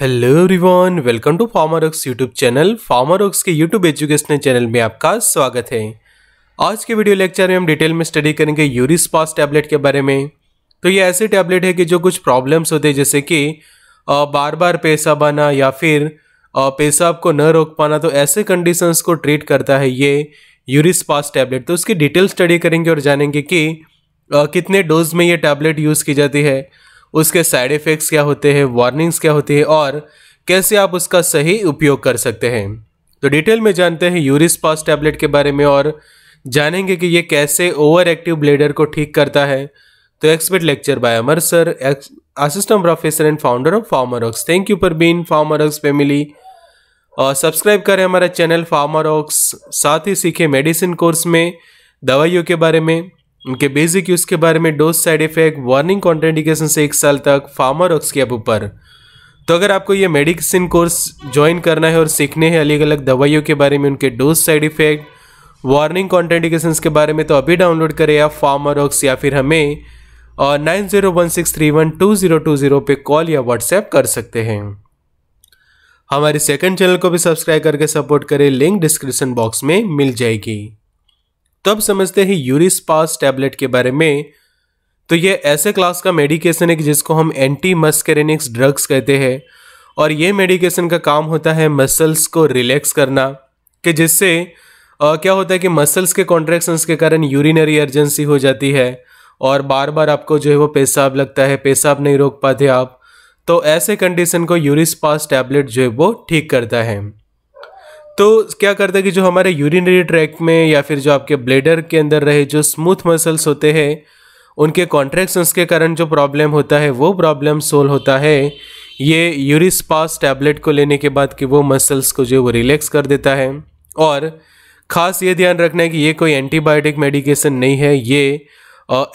hello everyone welcome to Pharma Rox YouTube channel Pharma Rox के YouTube educational channel में आपका स्वागत है आज के वीडियो लेक्चर में हम डिटेल में स्टडी करेंगे यूरिस पास टैबलेट के बारे में तो ये ऐसे टैबलेट है कि जो कुछ प्रॉब्लम्स होते हैं जैसे कि बार बार पेशाब आना या फिर पेशाब को न रोक पाना तो ऐसे कंडीशंस को ट्रीट करता है ये यूरिस पास टैबलेट तो उसकी डिटेल स्टडी करेंगे और जानेंगे कि कितने डोज में ये टैबलेट यूज़ की जाती है उसके साइड इफ़ेक्ट्स क्या होते हैं वार्निंग्स क्या होती है और कैसे आप उसका सही उपयोग कर सकते हैं तो डिटेल में जानते हैं यूरिस पास टैबलेट के बारे में और जानेंगे कि ये कैसे ओवर एक्टिव ब्लेडर को ठीक करता है तो expert lecture by Amar sir assistant professor and founder of Pharmarox thank you for being Pharmarox family और सब्सक्राइब करें हमारा चैनल फार्मारॉक्स साथ ही सीखें मेडिसिन कोर्स में दवाइयों के बारे में उनके बेसिक यूज के बारे में dose side effect warning contraindication से एक साल तक फार्मारोक्स के अब ऊपर तो अगर आपको ये मेडिसिन कोर्स ज्वाइन करना है और सीखने हैं अलग अलग दवाइयों के बारे में उनके dose side effect warning contraindication के बारे में तो अभी डाउनलोड करें या फार्मारोक्स या फिर हमें और nine zero one six three one two zero two zero पे कॉल या व्हाट्सएप कर सकते हैं हमारे सेकंड चैनल को भी सब्सक्राइब करके सपोर्ट करें लिंक डिस्क्रिप्शन बॉक्स में मिल जाएगी तब समझते हैं पास टैबलेट के बारे में तो ये ऐसे क्लास का मेडिकेशन है कि जिसको हम एंटी मस्करेनिक्स ड्रग्स कहते हैं और ये मेडिकेशन का काम होता है मसल्स को रिलैक्स करना कि जिससे आ, क्या होता है कि मसल्स के कॉन्ट्रैक्शंस के कारण यूरिनरी अर्जेंसी हो जाती है और बार बार आपको जो है वो पेशाब लगता है पेशाब नहीं रोक पाते आप तो ऐसे कंडीशन को यूरिस पास टैबलेट जो है वो ठीक करता है तो क्या करता है कि जो हमारे यूरिनरी ट्रैक में या फिर जो आपके ब्लेडर के अंदर रहे जो स्मूथ मसल्स होते हैं उनके कॉन्ट्रैक्शंस के कारण जो प्रॉब्लम होता है वो प्रॉब्लम सोल्व होता है ये यूरिस्पास टैबलेट को लेने के बाद कि वो मसल्स को जो वो रिलैक्स कर देता है और ख़ास ये ध्यान रखना है कि ये कोई एंटीबायोटिक मेडिकेशन नहीं है ये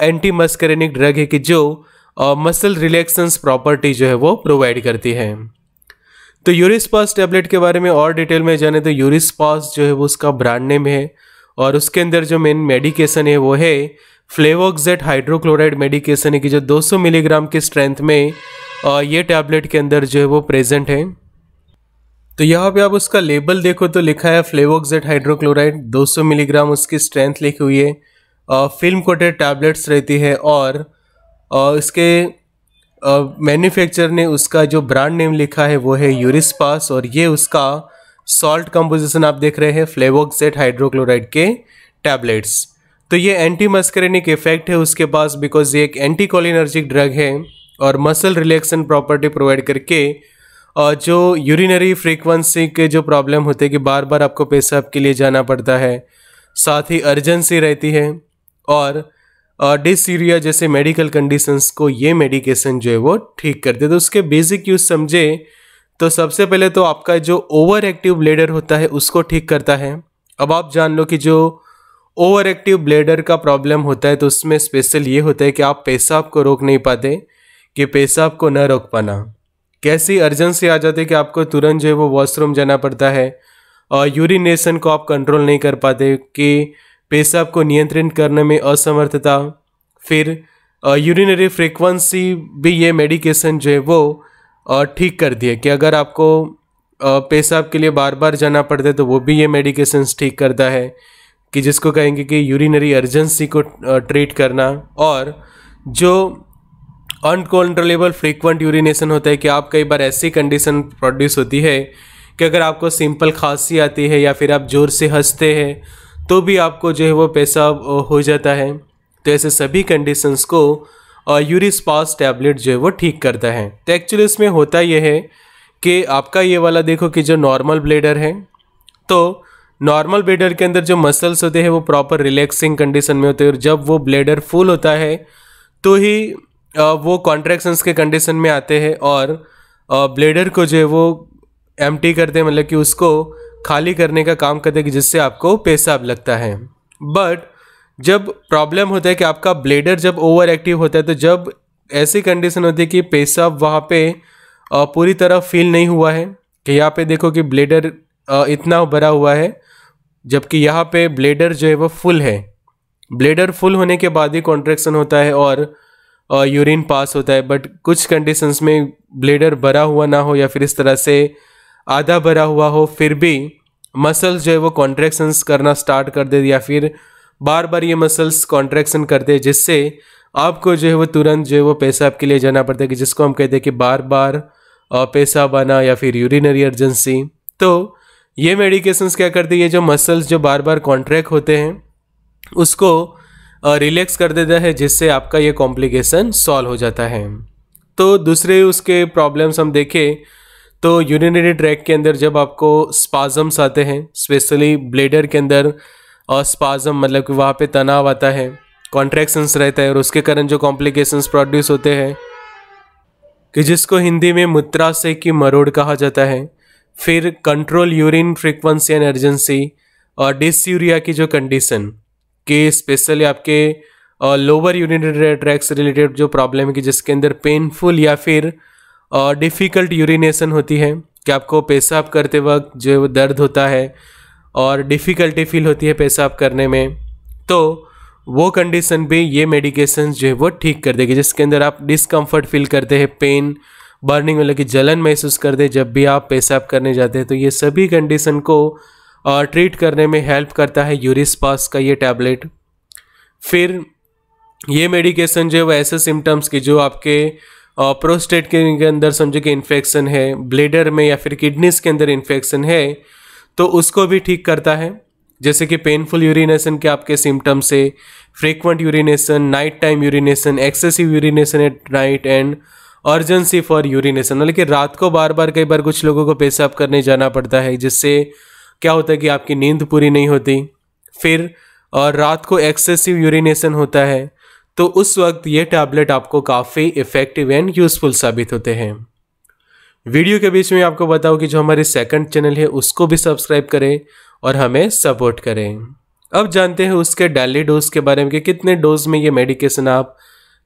एंटी मस्करेनिक ड्रग है कि जो मसल रिलैक्सेंस प्रॉपर्टी जो है वो प्रोवाइड करती है तो यूरिसपास टैबलेट के बारे में और डिटेल में जाने तो यूरिसपास जो है वो उसका ब्रांड नेम है और उसके अंदर जो मेन मेडिकेशन है वो है फ्लेवोक्जेट हाइड्रोक्लोराइड मेडिकेशन है कि जो 200 मिलीग्राम की स्ट्रेंथ में ये टैबलेट के अंदर जो है वो प्रेजेंट है तो यहाँ पे आप उसका लेबल देखो तो लिखा है फ्लेवोक्जेट हाइड्रोक्लोराइड 200 मिलीग्राम उसकी स्ट्रेंथ लिखी हुई है फिल्म कोटेड टैबलेट्स रहती है और इसके मैन्युफैक्चर ने उसका जो ब्रांड नेम लिखा है वो है यूरिसपास और ये उसका सॉल्ट कंपोजिशन आप देख रहे हैं फ्लेवोक्सेट हाइड्रोक्लोराइड के टैबलेट्स तो ये एंटी मस्करेनिक इफेक्ट है उसके पास बिकॉज ये एक एंटी कोलिनर्जिक ड्रग है और मसल रिलैक्सन प्रॉपर्टी प्रोवाइड करके और जो यूरिनरी फ्रीक्वेंसी के जो प्रॉब्लम होते हैं कि बार बार आपको पेशाब के लिए जाना पड़ता है साथ ही अर्जेंसी रहती है और डिसीरिया जैसे मेडिकल कंडीशंस को ये मेडिकेशन जो है वो ठीक कर दे तो उसके बेसिक यूज समझे तो सबसे पहले तो आपका जो ओवर एक्टिव ब्लेडर होता है उसको ठीक करता है अब आप जान लो कि जो ओवर एक्टिव ब्लेडर का प्रॉब्लम होता है तो उसमें स्पेशल ये होता है कि आप पेशाब को रोक नहीं पाते कि पेशाब को ना रोक पाना कैसी अर्जेंसी आ जाती है कि आपको तुरंत जो है वो वॉशरूम जाना पड़ता है और यूरिनेशन को आप कंट्रोल नहीं कर पाते कि पेशाब को नियंत्रित करने में असमर्थता फिर यूरिनरी फ्रीक्वेंसी भी ये मेडिकेशन जो है वो ठीक कर दिए कि अगर आपको पेशाब के लिए बार बार जाना पड़ता है तो वो भी ये मेडिकेशंस ठीक करता है कि जिसको कहेंगे कि यूरिनरी अर्जेंसी को ट्रीट करना और जो अनकंट्रोलेबल फ्रीक्वेंट यूरिनेशन होता है कि आप कई बार ऐसी कंडीशन प्रोड्यूस होती है कि अगर आपको सिंपल खांसी आती है या फिर आप ज़ोर से हंसते हैं तो भी आपको जो है वो पैसा हो जाता है तो ऐसे सभी कंडीशंस को यूरिसपास टैबलेट जो है वो ठीक करता है तो एक्चुअली इसमें होता यह है कि आपका ये वाला देखो कि जो नॉर्मल ब्लेडर है तो नॉर्मल ब्लेडर के अंदर जो मसल्स होते हैं वो प्रॉपर रिलैक्सिंग कंडीशन में होते हैं और जब वो ब्लेडर फुल होता है तो ही वो कॉन्ट्रैक्शंस के कंडीशन में आते हैं और ब्लेडर को जो है वो एम्प्टी करते हैं मतलब कि उसको खाली करने का काम करते हैं जिससे आपको पेशाब लगता है बट जब प्रॉब्लम होता है कि आपका ब्लेडर जब ओवर एक्टिव होता है तो जब ऐसी कंडीशन होती है कि पेशाब वहाँ पे पूरी तरह फील नहीं हुआ है कि यहाँ पे देखो कि ब्लेडर इतना भरा हुआ है जबकि यहाँ पे ब्लेडर जो है वो फुल है ब्लेडर फुल होने के बाद ही कॉन्ट्रेक्शन होता है और यूरिन पास होता है बट कुछ कंडीशंस में ब्लेडर भरा हुआ ना हो या फिर इस तरह से आधा भरा हुआ हो फिर भी मसल्स जो है वो कॉन्ट्रैक्शंस करना स्टार्ट कर दे या फिर बार बार ये मसल्स कॉन्ट्रैक्शन कर दे जिससे आपको जो है वो तुरंत जो है वो पेशाब के लिए जाना पड़ता है कि जिसको हम कहते हैं कि बार बार पेशाब आना या फिर यूरिनरी अर्जेंसी तो ये मेडिकेशंस क्या करती है ये जो मसल्स जो बार बार कॉन्ट्रैक्ट होते हैं उसको रिलैक्स कर देता है जिससे आपका ये कॉम्प्लिकेशन सॉल्व हो जाता है तो दूसरे उसके प्रॉब्लम्स हम देखें तो यूरिनरी ट्रैक के अंदर जब आपको स्पाजम्स आते हैं स्पेशली ब्लेडर के अंदर और स्पाजम मतलब कि वहाँ पे तनाव आता है कॉन्ट्रैक्शंस रहता है और उसके कारण जो कॉम्प्लिकेशंस प्रोड्यूस होते हैं कि जिसको हिंदी में मूत्राशय की मरोड़ कहा जाता है फिर control urine frequency and emergency और यूरिया की जो कंडीशन कि स्पेशली आपके लोअर यूरिनरी ट्रैक्स रिलेटेड जो प्रॉब्लम है कि जिसके अंदर पेनफुल या फिर और डिफ़िकल्ट यूरिनेशन होती है कि आपको पेशाब करते वक्त जो दर्द होता है और डिफ़िकल्टी फील होती है पेशाब करने में तो वो कंडीशन भी ये मेडिकेशन जो है वो ठीक कर देगी जिसके अंदर आप डिसकम्फर्ट फील करते हैं पेन बर्निंग मतलब कि जलन महसूस करते दे जब भी आप पेशाब करने जाते हैं तो ये सभी कंडीशन को ट्रीट करने में हेल्प करता है यूरिसपास का ये टैबलेट फिर ये मेडिकेशन जो है वो ऐसे सिम्टम्स की जो आपके प्रोस्टेट के अंदर समझो कि इन्फेक्शन है ब्लेडर में या फिर किडनीस के अंदर इन्फेक्शन है तो उसको भी ठीक करता है जैसे कि पेनफुल यूरिनेशन के आपके सिम्टम्स है frequent urination night time urination excessive urination at night and urgency for urination मतलब कि रात को बार बार कई बार कुछ लोगों को पेशाब करने जाना पड़ता है जिससे क्या होता है कि आपकी नींद पूरी नहीं होती फिर और रात को एक्सेसिव यूरिनेशन होता है तो उस वक्त ये टैबलेट आपको काफ़ी इफ़ेक्टिव एंड यूज़फुल साबित होते हैं वीडियो के बीच में आपको बताऊं कि जो हमारे सेकंड चैनल है उसको भी सब्सक्राइब करें और हमें सपोर्ट करें अब जानते हैं उसके डेली डोज के बारे में कि कितने डोज में ये मेडिकेशन आप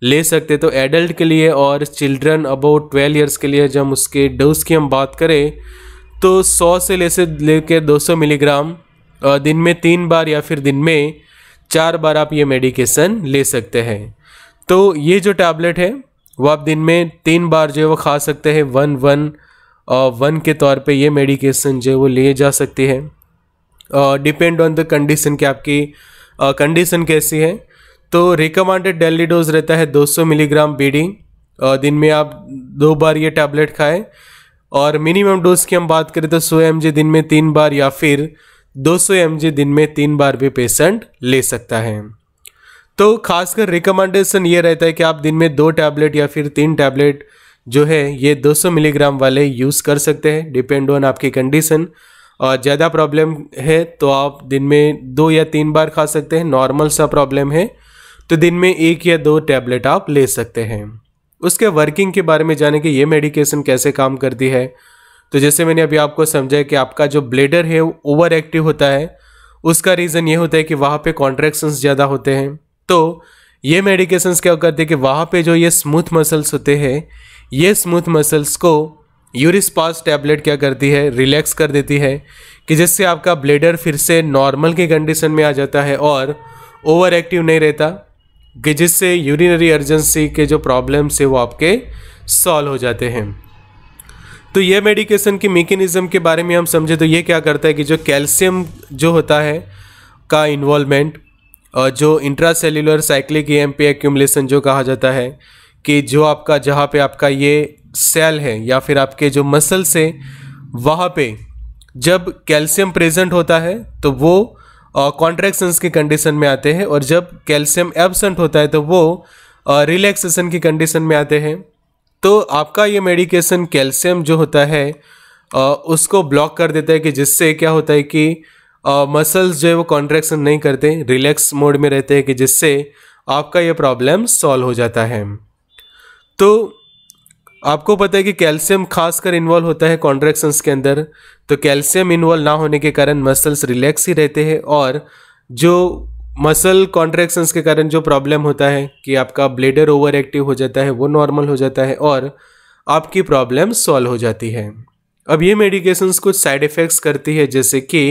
ले सकते तो एडल्ट के लिए और चिल्ड्रन अबाउट ट्वेल्व ईयर्स के लिए जब उसके डोज की हम बात करें तो 100 से ले से लेकर 200 मिलीग्राम दिन में तीन बार या फिर दिन में चार बार आप ये मेडिकेशन ले सकते हैं तो ये जो टैबलेट है वो आप दिन में तीन बार जो है वो खा सकते हैं वन वन वन के तौर पे ये मेडिकेशन जो है वो लिए जा सकती है डिपेंड ऑन द कंडीशन कि आपकी कंडीशन कैसी है तो रिकमेंडेड डेली डोज रहता है 200 मिलीग्राम बीडी दिन में आप दो बार ये टैबलेट खाएं और मिनिमम डोज की हम बात करें तो सौ एम दिन में तीन बार या फिर 200 सौ दिन में तीन बार भी पेशेंट ले सकता है तो खासकर रिकमेंडेशन ये रहता है कि आप दिन में दो टैबलेट या फिर तीन टैबलेट जो है ये 200 मिलीग्राम वाले यूज़ कर सकते हैं डिपेंड ऑन आपकी कंडीशन और ज़्यादा प्रॉब्लम है तो आप दिन में दो या तीन बार खा सकते हैं नॉर्मल सा प्रॉब्लम है तो दिन में एक या दो टैबलेट आप ले सकते हैं उसके वर्किंग के बारे में जाने के ये मेडिकेशन कैसे काम करती है तो जैसे मैंने अभी आपको समझाया कि आपका जो ब्लेडर है वो ओवर एक्टिव होता है उसका रीज़न ये होता है कि वहाँ पे कॉन्ट्रैक्शंस ज़्यादा होते हैं तो ये मेडिकेशंस क्या करते हैं कि वहाँ पे जो ये स्मूथ मसल्स होते हैं ये स्मूथ मसल्स को यूरिस्पास टैबलेट क्या करती है रिलैक्स कर देती है कि जिससे आपका ब्लेडर फिर से नॉर्मल की कंडीशन में आ जाता है और ओवर एक्टिव नहीं रहता कि जिससे यूरिनरी अर्जेंसी के जो प्रॉब्लम्स है वो आपके सॉल्व हो जाते हैं तो यह मेडिकेशन की मेकेनिज़्म के बारे में हम समझे तो ये क्या करता है कि जो कैल्शियम जो होता है का इन्वॉल्वमेंट और जो intracellular cyclic M P accumulation जो कहा जाता है कि जो आपका जहाँ पे आपका ये सेल है या फिर आपके जो मसल्स है वहाँ पे जब कैल्शियम प्रेजेंट होता है तो वो कॉन्ट्रैक्शंस की कंडीशन में आते हैं और जब कैल्शियम एबसेंट होता है तो वो रिलैक्सेशन की कंडीशन में आते हैं तो आपका ये मेडिकेशन कैल्शियम जो होता है उसको ब्लॉक कर देता है कि जिससे क्या होता है कि मसल्स जो है वो कॉन्ट्रैक्शन नहीं करते रिलैक्स मोड में रहते हैं कि जिससे आपका ये प्रॉब्लम सॉल्व हो जाता है तो आपको पता है कि कैल्शियम खासकर इन्वॉल्व होता है कॉन्ट्रैक्शंस के अंदर तो कैल्शियम इन्वॉल्व ना होने के कारण मसल्स रिलैक्स ही रहते हैं और जो मसल कॉन्ट्रैक्शंस के कारण जो प्रॉब्लम होता है कि आपका ब्लेडर ओवर एक्टिव हो जाता है वो नॉर्मल हो जाता है और आपकी प्रॉब्लम सॉल्व हो जाती है अब ये मेडिकेशंस कुछ साइड इफ़ेक्ट्स करती है जैसे कि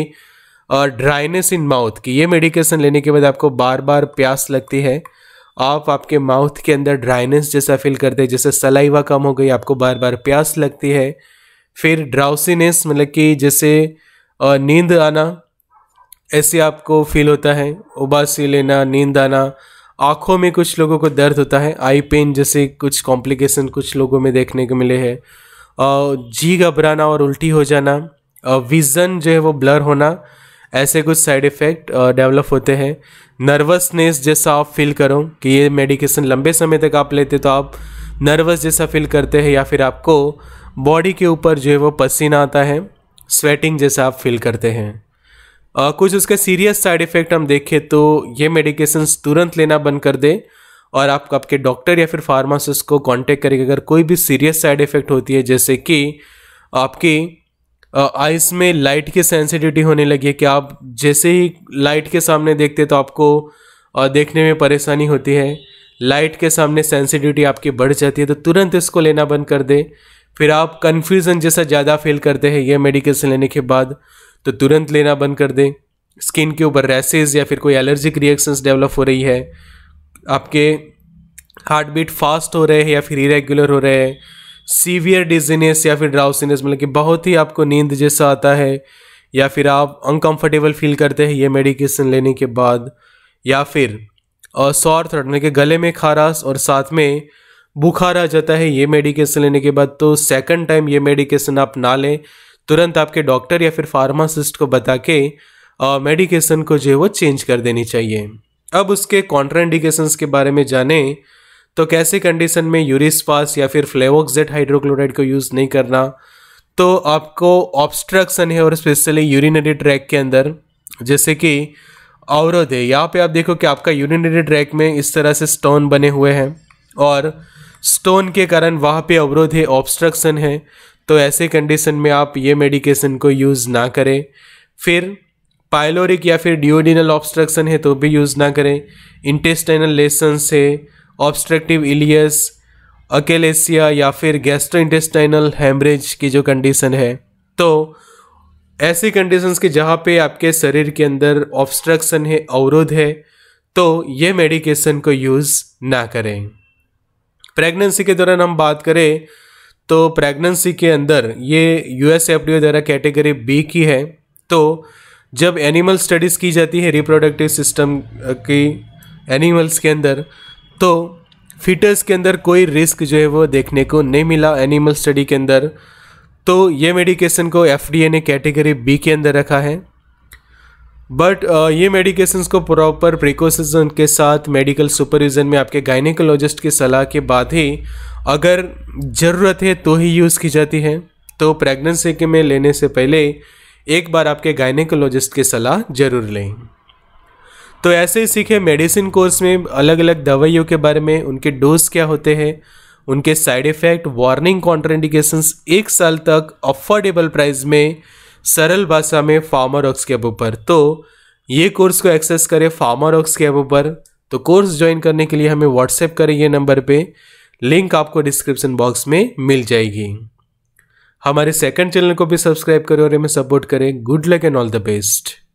ड्राइनेस इन माउथ की ये मेडिकेशन लेने के बाद आपको बार बार प्यास लगती है आप आपके माउथ के अंदर ड्राइनेस जैसा फील करते हैं जैसे सलाइवा कम हो गई आपको बार बार प्यास लगती है फिर ड्राउसीनेस मतलब कि जैसे नींद आना ऐसे आपको फील होता है उबासी लेना नींद आना आँखों में कुछ लोगों को दर्द होता है आई पेन जैसे कुछ कॉम्प्लिकेशन कुछ लोगों में देखने को मिले हैं जी घबराना और उल्टी हो जाना विज़न जो है वो ब्लर होना ऐसे कुछ साइड इफ़ेक्ट डेवलप होते हैं नर्वसनेस जैसा आप फील करो कि ये मेडिकेशन लंबे समय तक आप लेते तो आप नर्वस जैसा फील करते हैं या फिर आपको बॉडी के ऊपर जो है वो पसीना आता है स्वेटिंग जैसा आप फील करते हैं आ, कुछ उसके सीरियस साइड इफ़ेक्ट हम देखें तो ये मेडिकेशन तुरंत लेना बंद कर दें और आप आपके डॉक्टर या फिर फार्मासिस्ट को कांटेक्ट करेंगे अगर कोई भी सीरियस साइड इफ़ेक्ट होती है जैसे कि आपकी आइस में लाइट की सेंसिटिविटी होने लगी है कि आप जैसे ही लाइट के सामने देखते तो आपको आ, देखने में परेशानी होती है लाइट के सामने सेंसिटिविटी आपकी बढ़ जाती है तो तुरंत इसको लेना बंद कर दे फिर आप कन्फ्यूज़न जैसा ज़्यादा फील करते हैं यह मेडिकेशन लेने के बाद तो तुरंत लेना बंद कर दें स्किन के ऊपर रैसेज या फिर कोई एलर्जिक रिएक्शंस डेवलप हो रही है आपके हार्ट बीट फास्ट हो रहे हैं या फिर इरेगुलर हो रहे हैं सीवियर डिजीनेस या फिर ड्राउसीनेस मतलब कि बहुत ही आपको नींद जैसा आता है या फिर आप अनकंफर्टेबल फील करते हैं ये मेडिकेशन लेने के बाद या फिर और सॉर थ्रोट मतलब कि गले में खारास और साथ में बुखार आ जाता है ये मेडिकेशन लेने के बाद तो सेकंड टाइम ये मेडिकेशन आप ना लें तुरंत आपके डॉक्टर या फिर फार्मासिस्ट को बता के मेडिकेशन को जो है वो चेंज कर देनी चाहिए अब उसके कॉन्ट्राइंडिकेशंस के बारे में जाने तो कैसे कंडीशन में यूरिसपास या फिर फ्लेवोक्जेट हाइड्रोक्लोराइड को यूज़ नहीं करना तो आपको ऑब्स्ट्रक्शन है और स्पेशली यूरिनरी ट्रैक के अंदर जैसे कि अवरोध है यहाँ पे आप देखो कि आपका यूरिनरी ट्रैक में इस तरह से स्टोन बने हुए हैं और स्टोन के कारण वहाँ पे अवरोध है ऑब्स्ट्रक्शन है तो ऐसे कंडीशन में आप ये मेडिकेशन को यूज़ ना करें फिर पायलोरिक या फिर डिओडिनल ऑब्स्ट्रक्शन है तो भी यूज़ ना करें इंटेस्टाइनल लेसन्स है ऑब्स्ट्रक्टिव इलियस अकेलेसिया या फिर गैस्ट्रो इंटेस्टाइनल हेमरेज की जो कंडीशन है तो ऐसी कंडीशंस के जहाँ पे आपके शरीर के अंदर ऑब्स्ट्रक्शन है अवरोध है तो ये मेडिकेशन को यूज़ ना करें प्रेगनेंसी के दौरान हम बात करें तो प्रेगनेंसी के अंदर ये यू एस एफ डी द्वारा कैटेगरी बी की है तो जब एनिमल स्टडीज़ की जाती है रिप्रोडक्टिव सिस्टम की एनिमल्स के अंदर तो फीटर्स के अंदर कोई रिस्क जो है वो देखने को नहीं मिला एनिमल स्टडी के अंदर तो ये मेडिकेशन को एफ ने कैटेगरी बी के अंदर रखा है बट uh, ये मेडिकेशंस को प्रॉपर प्रिकॉशन के साथ मेडिकल सुपरविज़न में आपके गायनिकोलॉजिस्ट की सलाह के बाद ही अगर ज़रूरत है तो ही यूज़ की जाती है तो प्रेगनेंसी के में लेने से पहले एक बार आपके गायनिकोलॉजिस्ट की सलाह ज़रूर लें तो ऐसे ही सीखे मेडिसिन कोर्स में अलग अलग दवाइयों के बारे में उनके डोज क्या होते हैं उनके साइड इफ़ेक्ट वार्निंग कॉन्ट्रेंडिकेशंस एक साल तक अफोर्डेबल प्राइस में सरल भाषा में ऑक्स के ऊपर तो ये कोर्स को एक्सेस करें ऑक्स के ऊपर तो कोर्स ज्वाइन करने के लिए हमें व्हाट्सएप करें ये नंबर पे लिंक आपको डिस्क्रिप्शन बॉक्स में मिल जाएगी हमारे सेकंड चैनल को भी सब्सक्राइब करें और हमें सपोर्ट करें good luck and all the best